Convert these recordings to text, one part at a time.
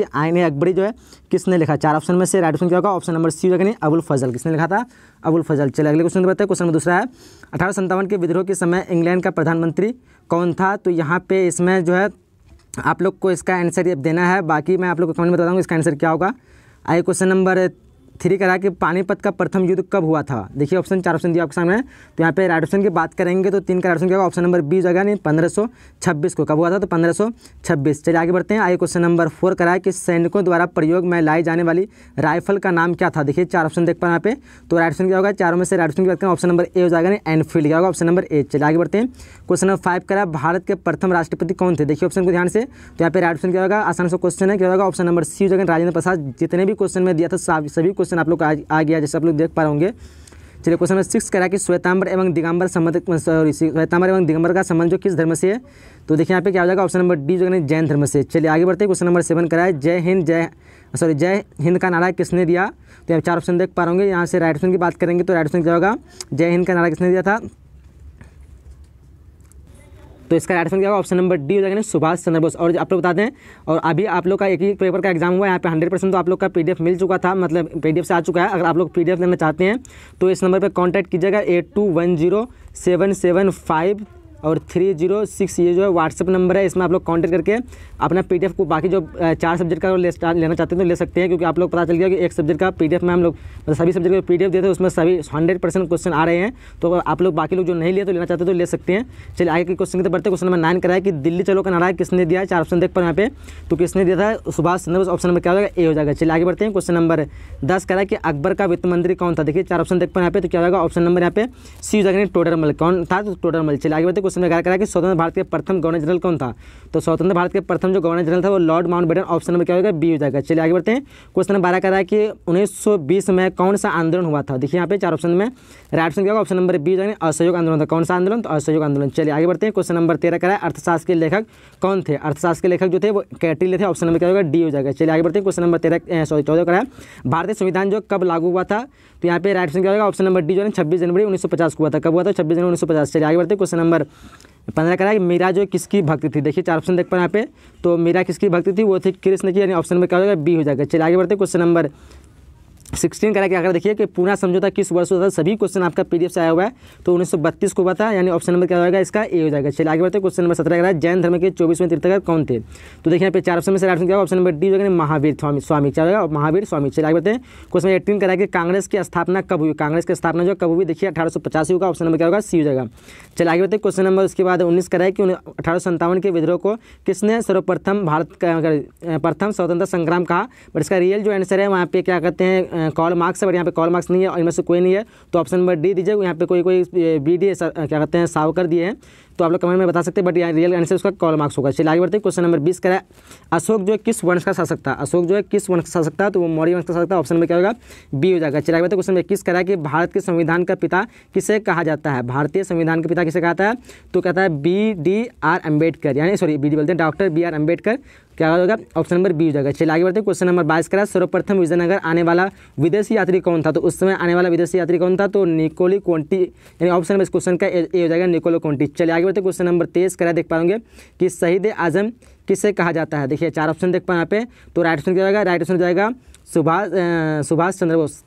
आईने अकबरी जो है किसने लिखा चार ऑप्शन में से राइट ऑप्शन क्या होगा ऑप्शन नंबर सी होगा नहीं अबुल फजल किसने लिखा था अबुल फजल चले अगले क्वेश्चन बताते हैं क्वेश्चन नंबर दूसरा है अठारह संतावन के विद्रोह के समय इंग्लैंड का प्रधानमंत्री कौन था तो यहाँ पे इसमें जो है आप लोग को इसका आंसर देना है बाकी मैं आप लोग को कमेंट में बताऊँगा इसका आंसर क्या होगा आइए क्वेश्चन नंबर थ्री कह रहा है कि पानीपत का प्रथम युद्ध कब हुआ था देखिए ऑप्शन चार ऑप्शन दिया आपके सामने तो यहाँ पे राइट ऑप्शन की बात करेंगे तो तीन का राइट ऑप्शन क्या होगा ऑप्शन नंबर बी जगह नहीं पंद्रह छब्बीस को कब हुआ था तो पंद्रह सौ छब्बीस चलिए आगे बढ़ते हैं आगे क्वेश्चन नंबर फोर करा है कि सैनिकों द्वारा प्रयोग में लाई जाने वाली राइफल का नाम क्या था देखिए चार ऑप्शन देख पा यहाँ पे तो राइट ऑप्शन क्या होगा चारों में से राइट ऑप्शन की बात करें ऑप्शन नंबर ए हो जाएगा नहीं एनफील्ड क्या होगा ऑप्शन नंबर ए चलिए आगे बढ़ते हैं क्वेश्चन नंबर फाइव करा भारत के प्रथम राष्ट्रपति कौन थे देखिए ऑप्शन को ध्यान से तो यहाँ पे राइट ऑप्शन क्या होगा आसान से क्वेश्चन है क्या होगा ऑप्शन नंबर सी हो जाएगा राजेंद्र प्रसाद जितने भी क्वेश्चन में दिया था सभी क्वेश्चन आप लोग का आ गया जैसे आप लोग देख पा होंगे चलिए क्वेश्चन नंबर सिक्स करा कि श्वेतांबर एवं दिगंबर संबंध सॉरी श्वेतांबर एवं दिगंबर का संबंध जो किस धर्म से है तो देखिए यहाँ पे क्या हो जाएगा ऑप्शन नंबर डी जो जैन धर्म से चलिए आगे बढ़ते हैं क्वेश्चन नंबर सेवन करा है जय हिंद जय सॉरी जय हिंद का नारा किसने दिया तो यहाँ चार ऑप्शन देख पा रहे होंगे यहाँ से राइट ऑप्शन की बात करेंगे तो राइट ऑप्शन क्या होगा जय हिंद का नारा किसने दिया था तो इसका राइट आंसर क्या होगा ऑप्शन नंबर डी हो जाएगा सुभाष चंद्र बोस और आप लोग बता दें और अभी आप लोग का एक ही पेपर का एग्जाम हुआ है यहाँ पे हंड्रेड परसेंट तो आप लोग का पीडीएफ मिल चुका था मतलब पीडीएफ से आ चुका है अगर आप लोग पीडीएफ लेना चाहते हैं तो इस नंबर पर कॉन्टैक्ट कीजिएगा eight two one zero seven seven five और थ्री जीरो सिक्स ये जो है व्हाट्सअप नंबर है इसमें आप लोग कॉन्टेक्ट करके अपना पी को बाकी जो चार सब्जेक्ट का ले, लेना चाहते हैं तो ले सकते हैं क्योंकि आप लोग पता चल गया कि एक सब्जेक्ट का पी में हम लोग मतलब सभी सब्जेक्ट का पी डी देते हैं उसमें सभी हंड्रेड परसेंट क्वेश्चन आ रहे हैं तो आप लोग बाकी लोग जो नहीं लिए तो लेना चाहते तो ले सकते हैं चलिए आगे के क्वेश्चन के बढ़ते क्वेश्चन नंबर नाइन कराया कि दिल्ली चलो का नारा किसने दिया चार ऑप्शन देख पर यहाँ पे तो किसने दिया था सुभाष चंद्र ऑप्शन नंबर क्या होगा ए हो जाएगा चलिए आगे बढ़ते हैं क्वेश्चन नंबर दस कराया कि अकबर का वित्त मंत्री कौन था देखिए चार ऑप्शन देख पर यहाँ पे तो क्या होगा ऑप्शन नंबर यहाँ पे सी हो जाएगा मल कौन था तो मल चलिए आगे बढ़ते क्वेश्चन में क्या करा कि स्वतंत्र भारत के प्रथम गवर्नर जनरल कौन था तो स्वतंत्र भारत के प्रथम जो गवर्नर जनरल था वो लॉर्ड माउंट ऑप्शन नंबर क्या होगा बी हो जाएगा चलिए आगे बढ़ते हैं क्वेश्चन नंबर बारह करा कि उन्नीस में कौन सा आंदोलन हुआ था देखिए यहाँ पे चार ऑप्शन में राइट ऑप्शन क्या होगा ऑप्शन नंबर बी जाएंगे असहयोग आंदोलन था कौन सा आंदोलन तो असहयोग आंदोलन चलिए आगे बढ़ते हैं क्वेश्चन नंबर तेरह करा अर्थशास्त्र के लेखक कौन थे अर्थशास्त्र के लेखक जो थे वो कैटिले थे ऑप्शन नंबर क्या होगा डी हो जाएगा चलिए आगे बढ़ते हैं क्वेश्चन नंबर तेरह सॉरी चौदह करा भारतीय संविधान जो कब लागू हुआ था तो यहाँ पे राइट ऑप्शन क्या होगा ऑप्शन नंबर डी जो है छब्बीस जनवरी उन्नीस को हुआ था कब हुआ था छब्बीस जनवरी उन्नीस सौ पचास चलिए आगे बढ़ते हैं क्वेश्चन नंबर पंद्रह कह रहा है मीरा जो किसकी भक्ति थी देखिए चार ऑप्शन देख पा यहाँ पे तो मीरा किसकी भक्ति थी वो थी कृष्ण की यानी ऑप्शन में क्या हो जाएगा बी हो जाएगा चलिए आगे बढ़ते क्वेश्चन नंबर सिक्सटीन करा के अगर देखिए कि पूरा समझौता किस वर्ष होता है सभी क्वेश्चन आपका पीडीएफ से आया हुआ है तो उन्नीस सौ बत्तीस को हुआ था यानी ऑप्शन नंबर क्या होगा इसका ए हो जाएगा चलिए आगे बढ़ते क्वेश्चन नंबर सत्रह कर जैन धर्म के चौबीसवें तीर्थक कौन थे तो देखिए यहाँ पे चार ऑप्शन में सर ऑप्शन क्या ऑप्शन नंबर डी हो जाएगा महावीर स्वामी स्वामी क्या होगा महावीर स्वामी चलिए आगे बढ़ते हैं क्वेश्चन नंबर एट्टीन करा कि कांग्रेस की स्थापना कब हुई कांग्रेस की स्थापना जो कब हुई देखिए अठारह सौ होगा ऑप्शन नंबर क्या होगा सी हो जाएगा चलिए आगे बढ़ते क्वेश्चन नंबर उसके बाद उन्नीस करा कि अठारह सौ के विद्रोह को किसने सर्वप्रथम भारत का प्रथम स्वतंत्रता संग्राम कहा बट इसका रियल जो आंसर है वहाँ पे क्या कहते हैं कॉल मार्क्स है बट यहाँ पे कॉल मार्क्स नहीं है और इनमें से कोई नहीं है तो ऑप्शन नंबर डी दीजिए यहाँ पे कोई कोई बी डी क्या कहते हैं सावकर दिए हैं तो आप लोग कमेंट में बता सकते हैं बट यहाँ रियल आंसर उसका कॉल मार्क्स होगा चलिए आगे बढ़ते हैं क्वेश्चन नंबर बीस करा अशोक जो है किस वंश का शासक था अशोक जो है किस वंश का शासक था तो वो मौर्य वंश का शासक था ऑप्शन में क्या होगा बी हो जाएगा चलिए आगे बढ़ते क्वेश्चन नंबर इक्कीस करा कि भारत के संविधान का पिता किसे कहा जाता है भारतीय संविधान का पिता किसे कहता है तो कहता है बी डी आर अम्बेडकर यानी सॉरी बी डी बोलते हैं डॉक्टर बी आर अम्बेडकर क्या हो जाएगा ऑप्शन नंबर बी हो जाएगा चलिए आगे बढ़ते हैं क्वेश्चन नंबर बाईस करा सर्वप्रथम विजयनगर आने वाला विदेशी यात्री कौन था तो उस समय आने वाला विदेशी यात्री कौन था तो निकोली कोंटी यानी ऑप्शन नंबर इस क्वेश्चन का ए हो जाएगा निकोलो कोंटी चलिए आगे बढ़ते क्वेश्चन नंबर तेईस करा देख पाओगे कि शहीद आजम किसे कहा जाता है देखिए चार ऑप्शन देख पाए यहाँ पे तो राइट ऑप्शन क्या जाएगा राइट ऑप्शन जाएगा सुभाष सुभाष चंद्र बोस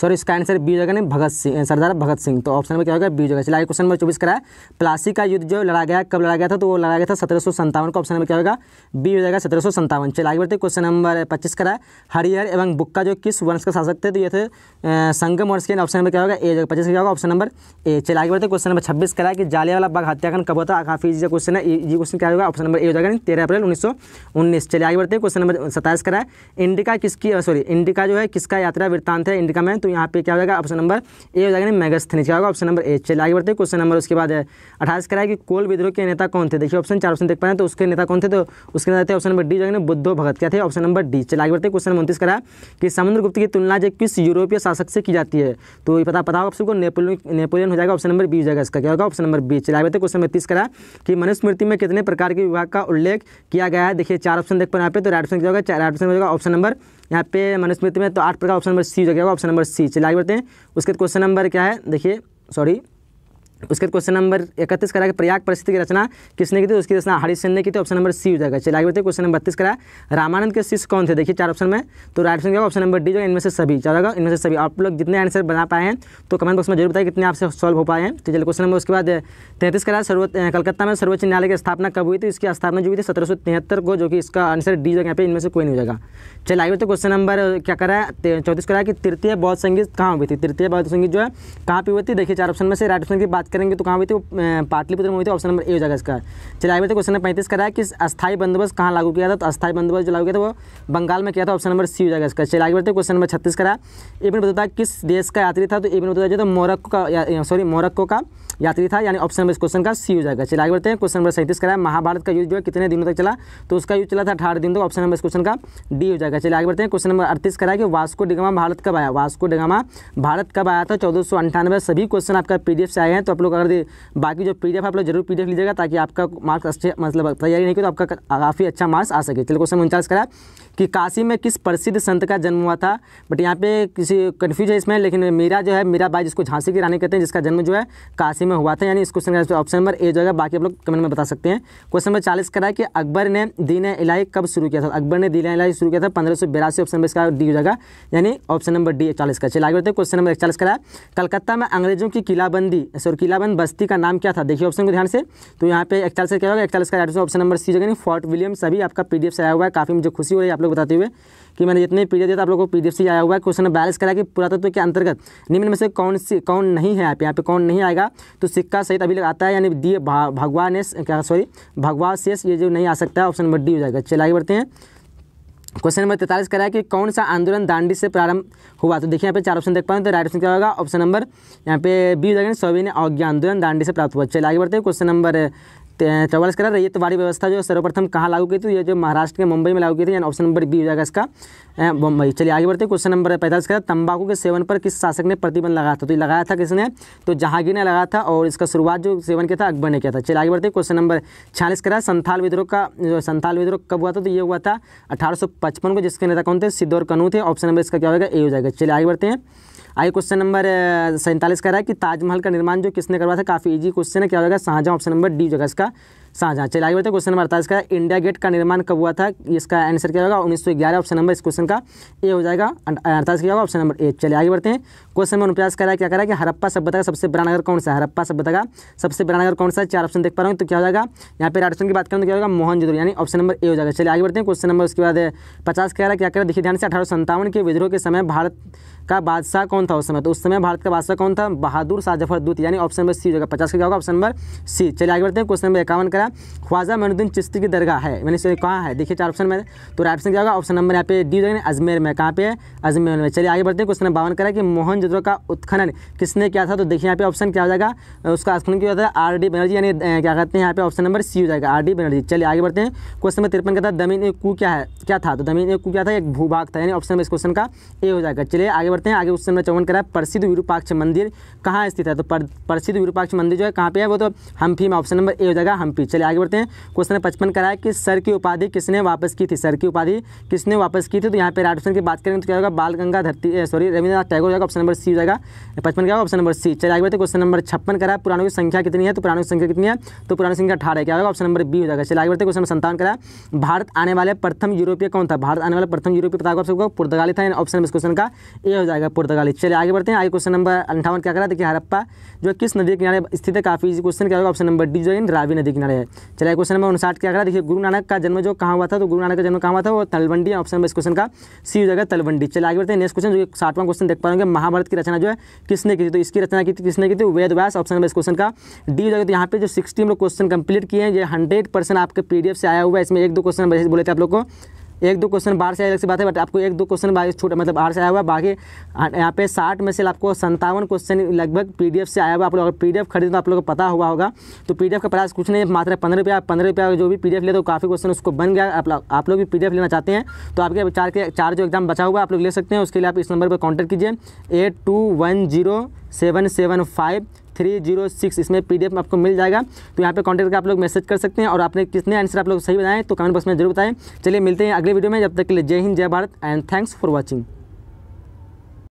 सॉरी इसका आंसर बी जगह नहीं भगत सिंह सरदार भगत सिंह तो ऑप्शन में क्या होगा बी जगह चलिए क्वेश्चन नंबर चौबीस कराया प्लासी का युद्ध जो लड़ा गया कब लड़ा गया था तो वो लड़ा गया था सत्रह सौ का ऑप्शन में क्या होगा बी हो जाएगा सत्रह सौ संतावन चलिए आगे बढ़ते क्वेश्चन नंबर पच्चीस कराया हरिहर एवं बुक्का जो किस वंश का शासक थे तो ये थे संगम वंश के ऑप्शन में क्या होगा ए पच्चीस क्या होगा ऑप्शन नंबर ए चलिए आगे बढ़ते क्वेश्चन नंबर छब्बीस करा कि वाला बाग हत्याकांड कब होता काफी जी क्वेश्चन है ये क्वेश्चन क्या होगा ऑप्शन नंबर ए हो जाएगा तेरह अप्रैल उन्नीस चलिए आगे बढ़ते क्वेश्चन नंबर सत्ताईस कराया इंडिका किसकी सॉरी इंडिका जो है किसका यात्रा वृत्तांत है इंडिका में तो यहाँ पे क्या हो जाएगा ऑप्शन नंबर ए हो जाएगा मैगस्थनीज क्या होगा ऑप्शन नंबर ए चलिए आगे बढ़ते हैं क्वेश्चन नंबर उसके बाद अठाईस कराया कि कोल विद्रोह के नेता कौन थे देखिए ऑप्शन चार ऑप्शन देख पाए तो उसके नेता कौन थे तो उसके नेता थे ऑप्शन नंबर डी जो है बुद्धो भगत क्या थे ऑप्शन नंबर डी चलिए आगे बढ़ते क्वेश्चन उन्तीस कराया कि समुद्रगुप्त की तुलना जो किस यूरोपीय शासक से की जाती है तो ये पता पता होगा आपको नेपोलियन नेपोलियन हो जाएगा ऑप्शन नंबर बी हो जाएगा इसका क्या होगा ऑप्शन नंबर बी चलिए आगे बढ़ते क्वेश्चन नंबर तीस कराया कि मनुस्मृति में कितने प्रकार के विभाग का उल्लेख किया गया है देखिए चार ऑप्शन देख पाए यहाँ पे तो राइट ऑप्शन क्या होगा राइट ऑप्शन हो जाएगा ऑप्शन नंबर यहाँ पे मनुस्मृति में तो आठ प्रकार ऑप्शन नंबर सी हो जाएगा ऑप्शन नंबर सी सी चलिए आगे बढ़ते हैं उसके बाद क्वेश्चन नंबर क्या है देखिए सॉरी उसके बाद क्वेश्चन नंबर इकतीस करा कि प्रयाग परिस्थिति की रचना किसने की थी उसकी रचना हरिशन ने की थी ऑप्शन नंबर सी हो जाएगा चलिए आगे बताइए क्वेश्चन नंबर बत्तीस करा रामानंद के शिष्य कौन थे देखिए चार ऑप्शन में तो राइट ऑप्शन क्या ऑप्शन नंबर डी जो इनमें से सभी चार होगा इनमें से सभी आप लोग जितने आंसर बना पाए हैं तो कमेंट बॉक्स में जरूर बताए कितने आपसे सॉल्व हो पाए हैं तो चलिए क्वेश्चन नंबर उसके बाद तैंतीस करा सर्व कलकत्ता में सर्वोच्च न्यायालय की स्थापना कब हुई थी इसकी स्थापना जो हुई थी सत्रह को जो कि इसका आंसर डी जो यहाँ पे इनमें से कोई नहीं हो जाएगा चलिए आगे बढ़ते क्वेश्चन नंबर क्या करा है चौतीस करा कि तृतीय बौद्ध संगीत कहाँ हुई थी तृतीय बौद्ध संगीत जो है कहाँ पर हुई थी देखिए चार ऑप्शन में से राइट ऑप्शन की बात करेंगे तो कहाँ हुई थी तो, पाटलिपुत्र में हुई थी ऑप्शन नंबर ए हो जाएगा इसका चलिए आगे क्वेश्चन नंबर पैंतीस कराया कि अस्थायी बंदोबस्त कहाँ लागू किया था तो अस्थायी बंदोबस्त जो लागू किया था वो बंगाल में किया था ऑप्शन नंबर सी हो जाएगा इसका चलिए आगे बढ़ते क्वेश्चन नंबर छत्तीस करा ए भी बताया किस देश का यात्री था तो ए भी बताया तो मोरक्को का सॉरी मोरक्को का यात्री था यानी ऑप्शन नंबर इस क्वेश्चन का सी हो जाएगा चलिए आगे बढ़ते हैं क्वेश्चन नंबर सैंतीस कराया महाभारत का युद्ध जो है कितने दिनों तक चला तो उसका युद्ध चला था अठारह दिन तक ऑप्शन नंबर इस क्वेश्चन का डी हो जाएगा चलिए आगे बढ़ते हैं क्वेश्चन नंबर अड़तीस कराया कि वास्को डिगामा भारत कब आया वास्को डिगामा भारत कब आया था चौदह सभी क्वेश्चन आपका पी से आए हैं तो आप लोग अगर बाकी जो पी आप लोग जरूर पी लीजिएगा ताकि आपका मार्क्स अच्छे मतलब तैयारी नहीं करें तो आपका काफ़ी अच्छा मार्क्स आ सके चलो क्वेश्चन उनचास करा कि काशी में किस प्रसिद्ध संत का जन्म हुआ था बट यहाँ पे किसी कन्फ्यूज है इसमें लेकिन मीरा जो है मीरा बाई जिसको झांसी की रानी कहते हैं जिसका जन्म जो है काशी में हुआ था यानी इस क्वेश्चन का ऑप्शन नंबर ए जो है बाकी आप लोग कमेंट में बता सकते हैं क्वेश्चन नंबर चालीस करा कि अकबर ने दीन इलाई कब शुरू किया था अकबर ने दीन इलाई शुरू किया था पंद्रह सौ ऑप्शन नंबर इसका डी हो जाएगा यानी ऑप्शन नंबर डी चालीस का चलिए आगे बढ़ते हैं क्वेश्चन नंबर एक चालीस है कलकत्ता में अंग्रेजों की किलाबंदी सॉरी किलाबंद बस्ती का नाम क्या था देखिए ऑप्शन को ध्यान से तो यहाँ पे एक का क्या होगा का ऑप्शन नंबर सी जगह फोर्ट विलियम सभी आपका पी डी से आया हुआ है काफ़ी मुझे खुशी हो रही है आप लोग लोग बताते हुए कि मैंने जितने पी दिया था आप लोगों को पी आया हुआ है क्वेश्चन बैलेंस करा कि पुरातत्व तो के अंतर्गत निम्न में से कौन सी कौन नहीं है आप यहाँ पे कौन नहीं आएगा तो सिक्का सहित अभी आता है यानी दिए भगवान ने क्या सॉरी भगवान शेष ये जो नहीं आ सकता है ऑप्शन नंबर डी हो जाएगा चल आगे बढ़ते हैं क्वेश्चन नंबर तैतालीस करा है कि कौन सा आंदोलन दांडी से प्रारंभ हुआ तो देखिए यहाँ पे चार ऑप्शन देख पाए तो राइट ऑप्शन क्या होगा ऑप्शन नंबर यहाँ पे बी हो जाएगा सौवीन अज्ञा आंदोलन दांडी से प्राप्त हुआ चलिए आगे बढ़ते हैं क्वेश्चन नंबर चौवालीस कर रही है तो वाड़ी व्यवस्था जो सर्वप्रथम कहाँ लागू की थी ये जो महाराष्ट्र के मुंबई में लागू की थी यानी ऑप्शन नंबर बी हो जाएगा इसका बम्बई चलिए आगे बढ़ते हैं क्वेश्चन नंबर पैंतालीस करा तंबाकू के सेवन पर किस शासक ने प्रतिबंध लगाया था तो लगाया था किसने तो जहांगीर ने लगाया था और इसका शुरुआत जो सेवन किया था अकबर ने किया था चलिए आगे बढ़ते क्वेश्चन नंबर छियालीस करा संथाल विद्रोह का जो संथाल विद्रोह कब हुआ था तो ये हुआ था अठारह को जिसके नेता कौन थे सिद्धौर कनू थे ऑप्शन नंबर इसका क्या होगा ए हो जाएगा चलिए आगे बढ़ते हैं आई क्वेश्चन नंबर सैंतालीस कह रहा है कि ताजमहल का निर्माण जो किसने करवाया था काफ़ी ईजी क्वेश्चन है क्या होगा शाहजहां ऑप्शन नंबर डी जगह इसका साझा चलिए आगे बढ़ते क्वेश्चन नंबर आता का इसका इंडिया गेट का निर्माण कब हुआ था इसका आंसर क्या होगा उन्नीस ऑप्शन नंबर इस क्वेश्चन का ए हो जाएगा अड़तालीस क्या होगा ऑप्शन नंबर ए चलिए आगे बढ़ते हैं क्वेश्चन नंबर उनचास कह रहा है क्या करा रहा है कि हरप्पा सभ्यता का सबसे बड़ा नगर कौन सा हरप्पा सभ्यता का सबसे बड़ा नगर कौन सा चार ऑप्शन देख पा रहा हूँ तो क्या हो जाएगा यहाँ पर ऑप्शन की बात करें तो क्या होगा मोहन जोदड़ो यानी ऑप्शन नंबर ए हो जाएगा चलिए आगे बढ़ते हैं क्वेश्चन नंबर उसके बाद पचास कह रहा है क्या करें देखिए ध्यान से अठारह के विद्रोह के समय भारत का बादशाह कौन था उस समय तो उस समय भारत का बादशाह कौन था बहादुर शाह जफर दूत यानी ऑप्शन नंबर सी हो जाएगा पचास का क्या होगा ऑप्शन नंबर सी चलिए आगे बढ़ते हैं क्वेश्चन नंबर इक्यावन कह तीसरा ख्वाजा मनुद्दीन चिश्ती की दरगाह है मैंने इसे कहाँ है देखिए चार ऑप्शन में तो राइट ऑप्शन क्या होगा ऑप्शन नंबर यहाँ पे डी देंगे अजमेर में कहाँ पे है अजमेर में चलिए आगे बढ़ते हैं क्वेश्चन बावन करा कि मोहन का उत्खनन किसने किया था तो देखिए यहाँ पे ऑप्शन क्या हो जाएगा उसका उत्खनन क्या होता है आर डी बनर्जी यानी क्या कहते हैं यहाँ पे ऑप्शन नंबर सी हो जाएगा आर डी बनर्जी चलिए आगे बढ़ते हैं क्वेश्चन नंबर तिरपन कहता है दमीन एक कू क्या है क्या था तो दमीन एक कू क्या था एक भूभाग था यानी ऑप्शन नंबर इस क्वेश्चन का ए हो जाएगा चलिए आगे बढ़ते हैं आगे क्वेश्चन नंबर चौवन करा प्रसिद्ध विरूपाक्ष मंदिर कहाँ स्थित है तो प्रसिद्ध विरूपाक्ष मंदिर जो है कहाँ पे है वो तो हम्फी में ऑप्शन नंबर ए हो जाएगा हम्फी चलिए आगे बढ़ते हैं क्वेश्चन पचपन कराया कि सर की उपाधि किसने वापस की थी सर की उपाधि किसने वापस की थी तो यहाँ पर राइट ऑप्शन की बात करेंगे तो क्या होगा बाल गंगा धरती सॉरी रविंद्रनाथ टैगोर जाएगा ऑप्शन नंबर सी हो जाएगा पचपन होगा ऑप्शन नंबर सी चलिए आगे बढ़ते क्वेश्चन नंबर छप्पन कराया पुरानों की संख्या कितनी है तो पुरानों की संख्या कितनी है तो पुरानी संख्या अठारह क्या होगा ऑप्शन नंबर बी हो जाएगा चलिए आगे बढ़ते क्वेश्चन संतान करा भारत आने वाले प्रथम यूरोपीय कौन था भारत आने वाला प्रथम यूरोपीय पता होगा पुर्तगाली था ऑप्शन नंबर क्वेश्चन का ए हो जाएगा पुर्तगाली चलिए आगे बढ़ते हैं आगे क्वेश्चन नंबर अंठावन क्या करा देखिए हरप्पा जो किस नदी के किनारे स्थित है काफी क्वेश्चन क्या होगा ऑप्शन नंबर डी जो है रावी नदी किनारे है चलिए क्वेश्चन नंबर उनसाठ के करा देखिए गुरु नानक का जन्म जो कहाँ हुआ था तो गुरु नानक का जन्म कहाँ हुआ था वो तलवंडी ऑप्शन नंबर इस क्वेश्चन का सी हो जाएगा तलवंडी चलिए आगे बढ़ते हैं नेक्स्ट क्वेश्चन जो साठवां क्वेश्चन देख पाएंगे महाभारत की रचना जो है किसने की थी तो इसकी रचना की थी किसने की थी वेद व्यास ऑप्शन नंबर इस क्वेश्चन का डी हो जाएगा तो यहाँ पे जो सिक्सटी हम लोग क्वेश्चन कंप्लीट किए हैं ये हंड्रेड आपके पी से आया हुआ है इसमें एक दो क्वेश्चन बोले थे आप लोग को एक दो क्वेश्चन बाहर से अलग से बात है बट आपको एक दो क्वेश्चन बाहर मतलब बाहर से आया हुआ बाकी यहाँ पे साठ में से आपको संतावन क्वेश्चन लगभग पी से आया हुआ आप लोग अगर पी तो आप लोग को पता हुआ होगा तो पी का प्राइस कुछ नहीं मात्र पंद्रह रुपया पंद्रह रुपया जो भी पी ले तो काफ़ी क्वेश्चन उसको बन गया आप लोग आप लोग भी पी लेना चाहते हैं तो आपके चार के चार जो एग्जाम बचा हुआ आप लोग ले सकते हैं उसके लिए आप इस नंबर पर कॉन्टैक्ट कीजिए eight two one zero seven seven five three zero six इसमें पी में आपको मिल जाएगा तो यहाँ पर कांटेक्ट करके आप लोग मैसेज कर सकते हैं और आपने कितने आंसर आप लोग सही बताएं तो कमेंट बॉक्स में जरूर बताएं चलिए मिलते हैं अगले वीडियो में जब तक के लिए जय हिंद जय Bharat and thanks for watching